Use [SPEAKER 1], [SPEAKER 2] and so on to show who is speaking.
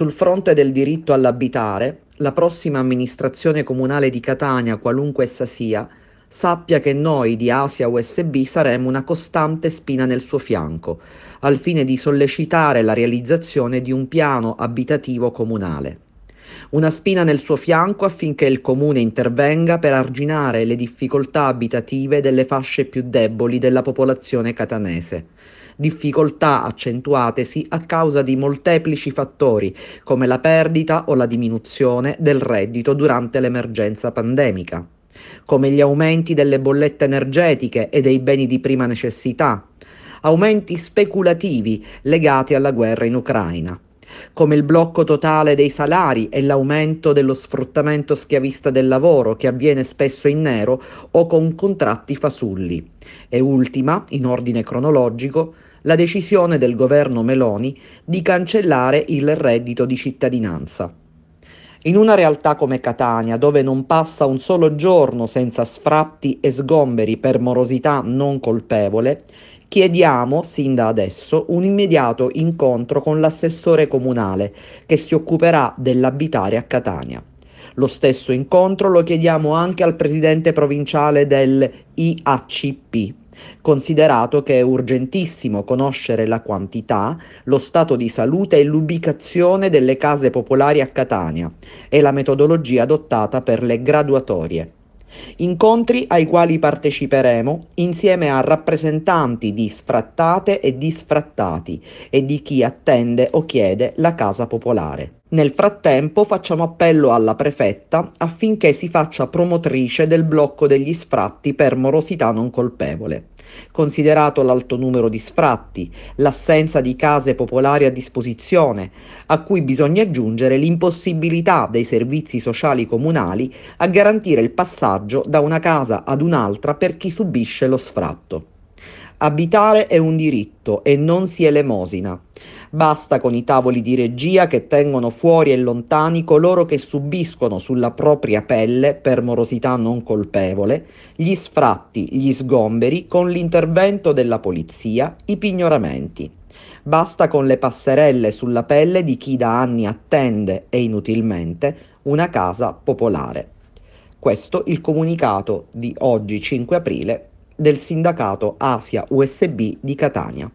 [SPEAKER 1] Sul fronte del diritto all'abitare, la prossima amministrazione comunale di Catania, qualunque essa sia, sappia che noi di Asia USB saremo una costante spina nel suo fianco, al fine di sollecitare la realizzazione di un piano abitativo comunale. Una spina nel suo fianco affinché il comune intervenga per arginare le difficoltà abitative delle fasce più deboli della popolazione catanese difficoltà accentuatesi a causa di molteplici fattori come la perdita o la diminuzione del reddito durante l'emergenza pandemica come gli aumenti delle bollette energetiche e dei beni di prima necessità, aumenti speculativi legati alla guerra in Ucraina come il blocco totale dei salari e l'aumento dello sfruttamento schiavista del lavoro che avviene spesso in nero o con contratti fasulli. E ultima, in ordine cronologico, la decisione del governo Meloni di cancellare il reddito di cittadinanza. In una realtà come Catania, dove non passa un solo giorno senza sfratti e sgomberi per morosità non colpevole, Chiediamo, sin da adesso, un immediato incontro con l'assessore comunale che si occuperà dell'abitare a Catania. Lo stesso incontro lo chiediamo anche al presidente provinciale del IACP, considerato che è urgentissimo conoscere la quantità, lo stato di salute e l'ubicazione delle case popolari a Catania e la metodologia adottata per le graduatorie incontri ai quali parteciperemo insieme a rappresentanti di sfrattate e di sfrattati e di chi attende o chiede la casa popolare. Nel frattempo facciamo appello alla prefetta affinché si faccia promotrice del blocco degli sfratti per morosità non colpevole. Considerato l'alto numero di sfratti, l'assenza di case popolari a disposizione, a cui bisogna aggiungere l'impossibilità dei servizi sociali comunali a garantire il passaggio da una casa ad un'altra per chi subisce lo sfratto. Abitare è un diritto e non si elemosina. Basta con i tavoli di regia che tengono fuori e lontani coloro che subiscono sulla propria pelle, per morosità non colpevole, gli sfratti, gli sgomberi con l'intervento della polizia, i pignoramenti. Basta con le passerelle sulla pelle di chi da anni attende e inutilmente una casa popolare. Questo il comunicato di oggi 5 aprile del sindacato Asia USB di Catania.